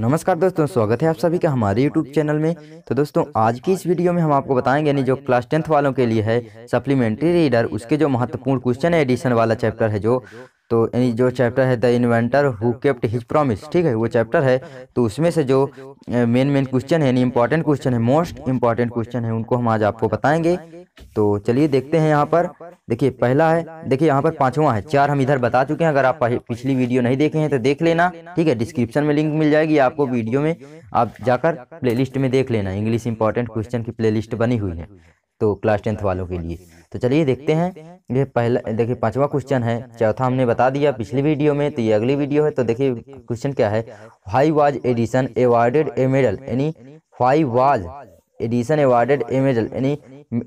नमस्कार दोस्तों स्वागत है आप सभी का हमारे YouTube चैनल में तो दोस्तों आज की इस वीडियो में हम आपको बताएंगे यानी जो क्लास टेंथ वालों के लिए है सप्लीमेंट्री रीडर उसके जो महत्वपूर्ण क्वेश्चन है एडिशन वाला चैप्टर है जो तो यानी जो चैप्टर है the inventor who kept his promise ठीक है वो चैप्टर है तो उसमें से जो मेन मेन क्वेश्चन है यानी इंपॉर्टेंट क्वेश्चन है मोस्ट इंपॉर्टेंट क्वेश्चन है उनको हम आज आपको बताएंगे तो चलिए देखते हैं यहाँ पर देखिए पहला है देखिए यहाँ पर पांचवा है चार हम इधर बता चुके हैं अगर आप पिछली वीडियो नहीं देखे हैं तो देख लेना ठीक है डिस्क्रिप्शन में लिंक मिल जाएगी आपको वीडियो में आप जाकर प्लेलिस्ट में देख लेना इंग्लिश इंपॉर्टेंट क्वेश्चन की प्लेलिस्ट बनी हुई है तो क्लास टेंथ वालों के लिए तो चलिए देखते हैं ये पहला देखिए पांचवा क्वेश्चन है चौथा हमने बता दिया पिछली वीडियो में तो ये अगली वीडियो है तो देखिए क्वेश्चन क्या है why was Edison awarded a medal यानी why was Edison awarded a medal यानी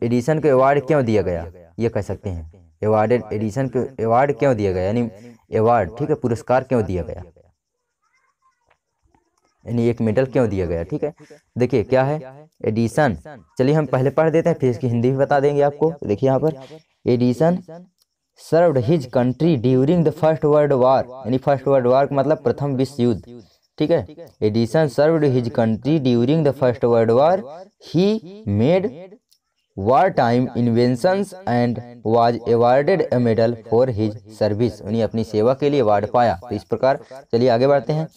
एडिशन को अवार्ड क्यों दिया गया ये कह सकते हैं एवार्डेड एडिशन को अवार्ड क्यों दिया गया यानी अवार्ड ठीक है पुरस्कार क्यों दिया गया यानी एक मेडल क्यों दिया गया ठीक है देखिए क्या है एडिशन चलिए हम पहले पढ़ देते हैं फिर इसकी हिंदी भी बता देंगे आपको देखिए यहाँ पर Edison served his country during the first world war यानी फर्स्ट वर्ल्ड वार का मतलब प्रथम विश्व युद्ध ठीक है Edison served his country during the first world war he made war time invention and was awarded a medal for his service उन्हें अपनी सेवा के लिए अवार्ड पाया तो इस प्रकार चलिए आगे बढ़ते हैं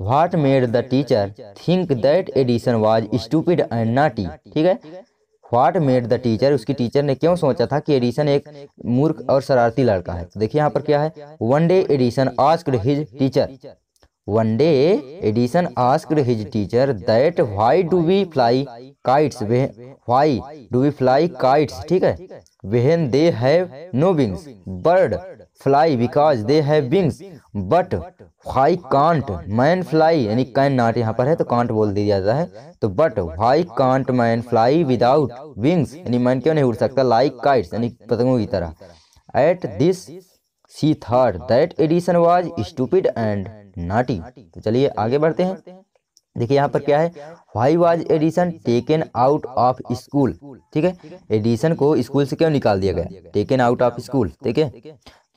what made the teacher think that Edison was stupid and naughty ठीक है व्हाट मेड द टीचर उसकी टीचर ने क्यों सोचा था कि एडिशन एक मूर्ख और शरारती लड़का है तो देखिए यहाँ पर क्या है one day Edison asked his teacher one day Edison asked his teacher that why do we fly kites वे why do we fly kites ठीक है when they have no wings bird fly because they have wings but why can't man fly यानी can not यहाँ पर है तो can't बोल दिया जाता है तो but why can't man fly without wings यानी मैन क्यों नहीं उड़ सकता लाइक काइट्स यानी पतंगों की तरह एट दिस सी थर्ड that Edison was stupid and naughty तो चलिए आगे बढ़ते हैं देखिए यहाँ पर क्या है why was Edison taken out of school ठीक है एडिशन को स्कूल से क्यों निकाल दिया गया टेकन आउट ऑफ स्कूल ठीक है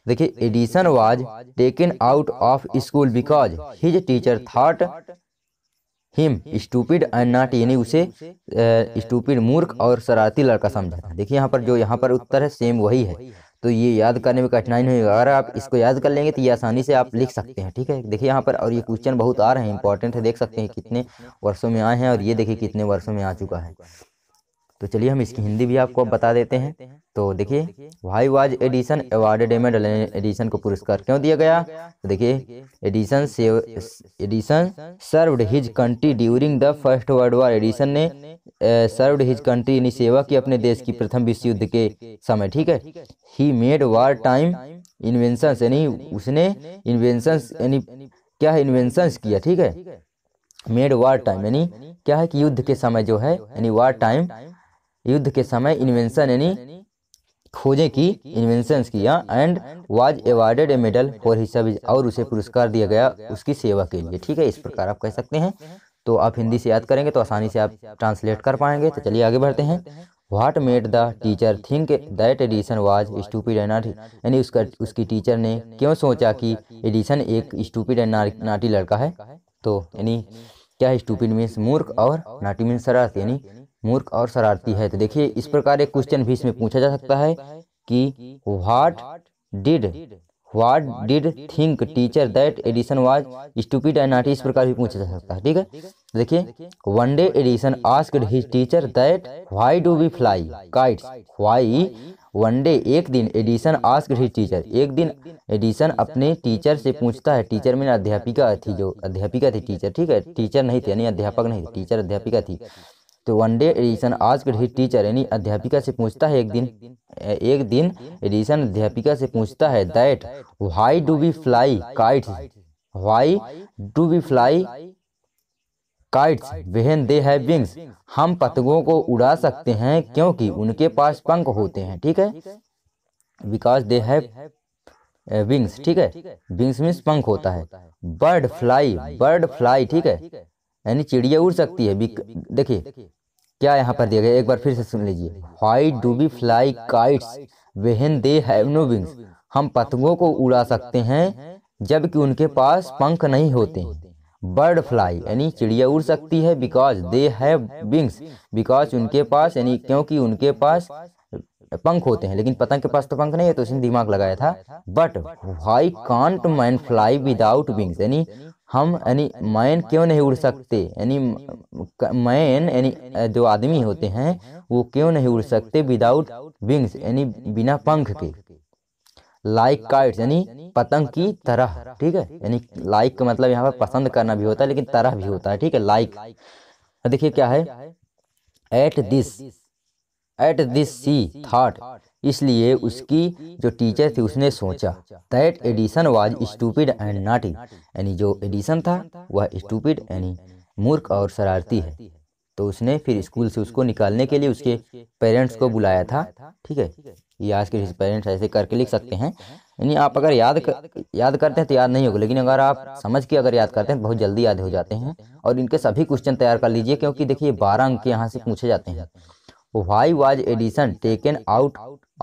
देखिए Edison was taken out of school because his teacher thought him stupid and not यानी उसे स्टूपिड मूर्ख और शरारती लड़का समझा देखिए यहाँ पर जो यहाँ पर उत्तर है सेम वही है तो ये याद करने में कठिनाई नहीं होगी अगर आप इसको याद कर लेंगे तो ये आसानी से आप लिख सकते हैं ठीक है देखिए यहाँ पर और ये क्वेश्चन बहुत आ रहे हैं इंपॉर्टेंट है देख सकते हैं कितने वर्षों में आए हैं और ये देखिए कितने वर्षों में आ चुका है तो चलिए हम इसकी हिंदी भी आपको बता देते हैं तो देखिए वाई वाज एडिशन अवार्डेड एमेड एडिशन को पुरस्कार क्यों दिया गया तो देखिए Edison save Edison served his country during the first world war Edison ने सर्व्ड हिज कंट्री यानी सेवा की अपने देश की प्रथम विश्व युद्ध के समय ठीक है he made war time invention यानी उसने इन्वेंशन यानी क्या है इन्वेंशंस किया ठीक है मेड वार टाइम यानी क्या है कि युद्ध के समय जो है यानी वार टाइम युद्ध के समय इन्वेंशन यानी खोजे की इन्वेंशन किया and was awarded a medal for he service और उसे पुरस्कार दिया गया उसकी सेवा के लिए ठीक है इस प्रकार आप कह सकते हैं तो आप हिंदी से याद करेंगे तो आसानी से आप ट्रांसलेट कर पाएंगे तो चलिए आगे बढ़ते हैं what made the teacher think that Edison was stupid and naughty यानी उसका उसकी टीचर ने क्यों सोचा कि एडिशन एक स्टूपिड एंड नाटी लड़का है तो यानी क्या स्टूपिड मीन्स मूर्ख और नाटी मीन्स शरारत यानी मूर्ख और शरारती है तो देखिए इस प्रकार एक क्वेश्चन भी इसमें पूछा जा सकता है कि what did what did think teacher that Edison was stupid and not इस प्रकार भी पूछा जा सकता है ठीक है तो देखिए one day Edison asked his teacher that why do we fly kites why one day एक दिन एडिशन आस्क्ड हिज टीचर एक दिन एडिशन अपने टीचर से पूछता है टीचर में अध्यापिका थी जो अध्यापिका थी टीचर ठीक है टीचर नहीं थी यानी अध्यापक नहीं थी टीचर अध्यापिका थी तो वनडे एडिशन आज के ही टीचर यानी अध्यापिका से पूछता है एक दिन एक दिन एडिशन अध्यापिका से पूछता है that why do we fly kites why do we fly kites when they have wings हम पतंगों को उड़ा सकते हैं क्योंकि उनके पास पंख होते हैं ठीक है विकास दे हैव विंग्स ठीक है विंग्स मीन्स पंख होता है बर्ड फ्लाई बर्ड फ्लाई ठीक है यानी चिड़िया उड़ सकती है देखिए क्या यहाँ पर दिया गया एक बार फिर से सुन लीजिए why do we fly kites when they have no wings हम पतंगों को उड़ा सकते हैं जबकि उनके पास पंख नहीं होते बर्ड फ्लाई यानी चिड़िया उड़ सकती है because they have wings because उनके पास यानी क्योंकि उनके पास पंख होते हैं लेकिन पतंग के पास तो पंख नहीं है तो उसने दिमाग लगाया था but why can't man fly without wings यानी हम यानी मैन क्यों नहीं उड़ सकते यानी मैन यानी जो आदमी होते हैं वो क्यों नहीं उड़ सकते विदाउट विंग्स यानी बिना पंख के लाइक काइट्स यानी पतंग की तरह ठीक है यानी लाइक का मतलब यहाँ पर पसंद करना भी होता है लेकिन तरह भी होता है ठीक है लाइक देखिए क्या है at this at this she thought इसलिए उसकी जो टीचर थी उसने सोचा that Edison was stupid and naughty यानी जो एडिसन था वह स्टूपिड यानी मूर्ख और शरारती है तो उसने फिर स्कूल से उसको निकालने के लिए उसके पेरेंट्स को बुलाया था ठीक है ये आज के पेरेंट्स ऐसे करके लिख सकते हैं यानी आप अगर याद कर, याद करते हैं तो याद नहीं होगा लेकिन अगर आप समझ के अगर याद करते हैं तो बहुत जल्दी याद हो जाते हैं और इनके सभी क्वेश्चन तैयार कर लीजिए क्योंकि देखिए बारह अंक यहाँ से पूछे जाते हैं why was Edison taken out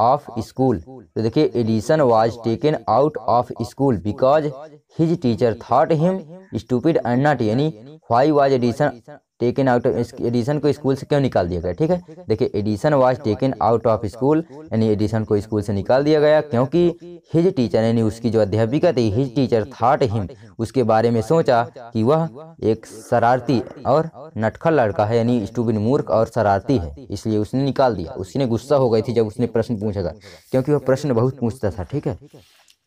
of school तो देखिए Edison was taken out of school because his teacher thought him stupid and not यानी why was Edison taken out of Edison को स्कूल से क्यों निकाल दिया गया ठीक है देखिए Edison was taken out of school यानी एडिसन को स्कूल से निकाल दिया गया क्योंकि हिज टीचर यानी उसकी जो अध्यापिका थी हिज टीचर थाट हिम उसके बारे में सोचा कि वह एक शरारती और नटखल लड़का है यानी स्टूबिन मूर्ख और शरारती है इसलिए उसने निकाल दिया उसने गुस्सा हो गई थी जब उसने प्रश्न पूछा था क्योंकि वह प्रश्न बहुत पूछता था ठीक है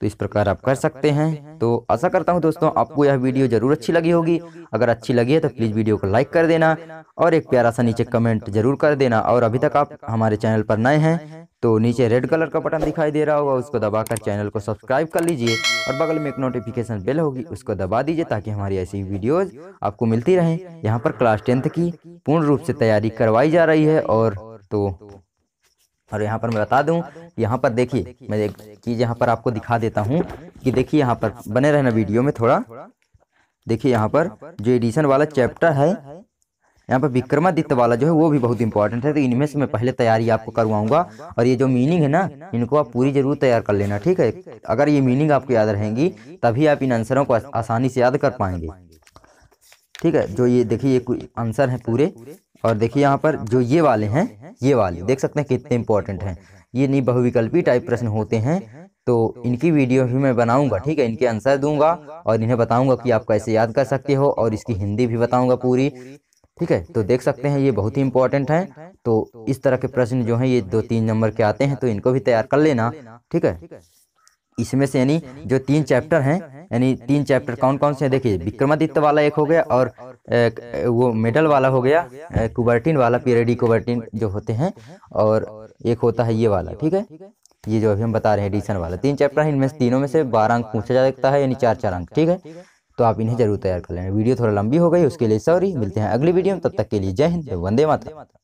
तो इस प्रकार आप कर सकते हैं तो आशा करता हूँ दोस्तों आपको यह वीडियो ज़रूर अच्छी लगी होगी अगर अच्छी लगी है तो प्लीज़ वीडियो को लाइक कर देना और एक प्यारा सा नीचे कमेंट जरूर कर देना और अभी तक आप हमारे चैनल पर नए हैं तो नीचे रेड कलर का बटन दिखाई दे रहा होगा उसको दबाकर चैनल को सब्सक्राइब कर लीजिए और बगल में एक नोटिफिकेशन बेल होगी उसको दबा दीजिए ताकि हमारी ऐसी वीडियोज़ आपको मिलती रहें यहाँ पर क्लास टेंथ की पूर्ण रूप से तैयारी करवाई जा रही है और तो और यहाँ पर मैं बता दूँ यहाँ पर देखिए मैं एक चीज़ यहाँ पर आपको दिखा देता हूँ कि देखिए यहाँ पर बने रहना वीडियो में थोड़ा देखिए यहाँ पर जो एडिशन वाला चैप्टर है यहाँ पर विक्रमादित्य वाला जो है वो भी बहुत इंपॉर्टेंट है तो इनमें से मैं पहले तैयारी आपको करवाऊंगा और ये जो मीनिंग है ना इनको आप पूरी जरूर तैयार कर लेना ठीक है अगर ये मीनिंग आपको याद रहेंगी तभी आप इन आंसरों को आसानी से याद कर पाएंगे ठीक है जो ये देखिए ये आंसर है पूरे और देखिए यहाँ पर जो ये वाले हैं ये वाले देख सकते हैं कितने इंपॉर्टेंट हैं ये नहीं बहुविकल्पी टाइप प्रश्न होते हैं तो इनकी वीडियो भी मैं बनाऊंगा ठीक है इनके आंसर दूंगा और इन्हें बताऊंगा कि आप कैसे याद कर सकते हो और इसकी हिंदी भी बताऊंगा पूरी ठीक है तो देख सकते हैं ये बहुत ही इंपॉर्टेंट है तो इस तरह के प्रश्न जो हैं ये दो तीन नंबर के आते हैं तो इनको भी तैयार कर लेना ठीक है इसमें से यानी जो तीन चैप्टर हैं यानी तीन चैप्टर कौन कौन से हैं देखिए विक्रमादित्य वाला एक हो गया और वो मेटल वाला हो गया कुबर्टिन वाला पीरियडी कुबर्टिन जो होते हैं और एक होता है ये वाला ठीक है ये जो अभी हम बता रहे हैं डिसन वाला तीन चैप्टर है इनमें तीनों में से बारह अंक पूछा जा सकता है यानी चार चार अंक ठीक है तो आप इन्हें जरूर तैयार कर लेना वीडियो थोड़ा लंबी हो गई उसके लिए सॉरी मिलते हैं अगली वीडियो में तब तक के लिए जय हिंद वंदे माता